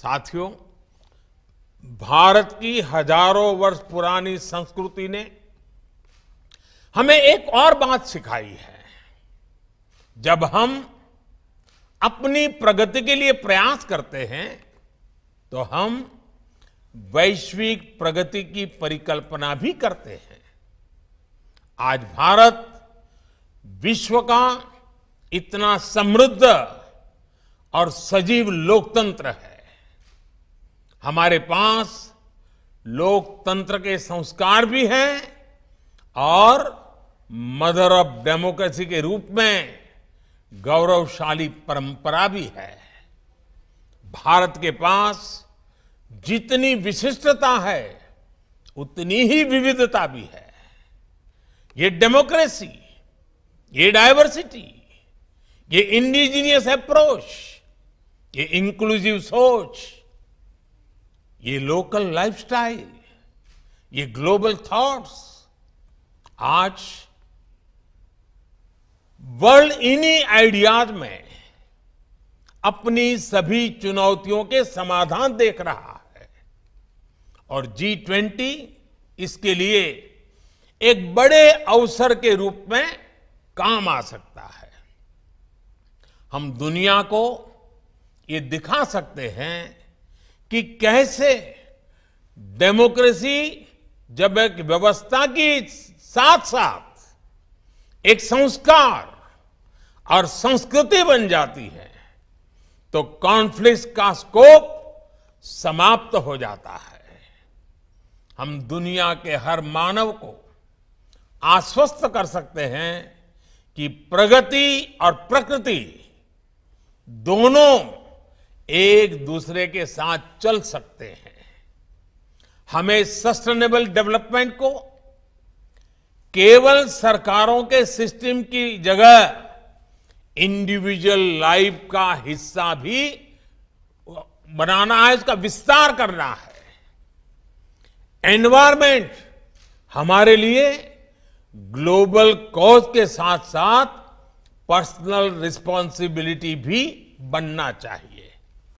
साथियों भारत की हजारों वर्ष पुरानी संस्कृति ने हमें एक और बात सिखाई है जब हम अपनी प्रगति के लिए प्रयास करते हैं तो हम वैश्विक प्रगति की परिकल्पना भी करते हैं आज भारत विश्व का इतना समृद्ध और सजीव लोकतंत्र है हमारे पास लोकतंत्र के संस्कार भी हैं और मदर ऑफ डेमोक्रेसी के रूप में गौरवशाली परंपरा भी है भारत के पास जितनी विशिष्टता है उतनी ही विविधता भी है ये डेमोक्रेसी ये डायवर्सिटी ये इंडिजीनियस अप्रोच ये इंक्लूसिव सोच ये लोकल लाइफस्टाइल, ये ग्लोबल थॉट्स आज वर्ल्ड इन्हीं आइडियाज में अपनी सभी चुनौतियों के समाधान देख रहा है और जी ट्वेंटी इसके लिए एक बड़े अवसर के रूप में काम आ सकता है हम दुनिया को ये दिखा सकते हैं कि कैसे डेमोक्रेसी जब एक व्यवस्था की साथ साथ एक संस्कार और संस्कृति बन जाती है तो कॉन्फ्लिक्ट का स्कोप समाप्त हो जाता है हम दुनिया के हर मानव को आश्वस्त कर सकते हैं कि प्रगति और प्रकृति दोनों एक दूसरे के साथ चल सकते हैं हमें सस्टेनेबल डेवलपमेंट को केवल सरकारों के सिस्टम की जगह इंडिविजुअल लाइफ का हिस्सा भी बनाना है उसका विस्तार करना है एनवायरमेंट हमारे लिए ग्लोबल कॉज के साथ साथ पर्सनल रिस्पॉन्सिबिलिटी भी बनना चाहिए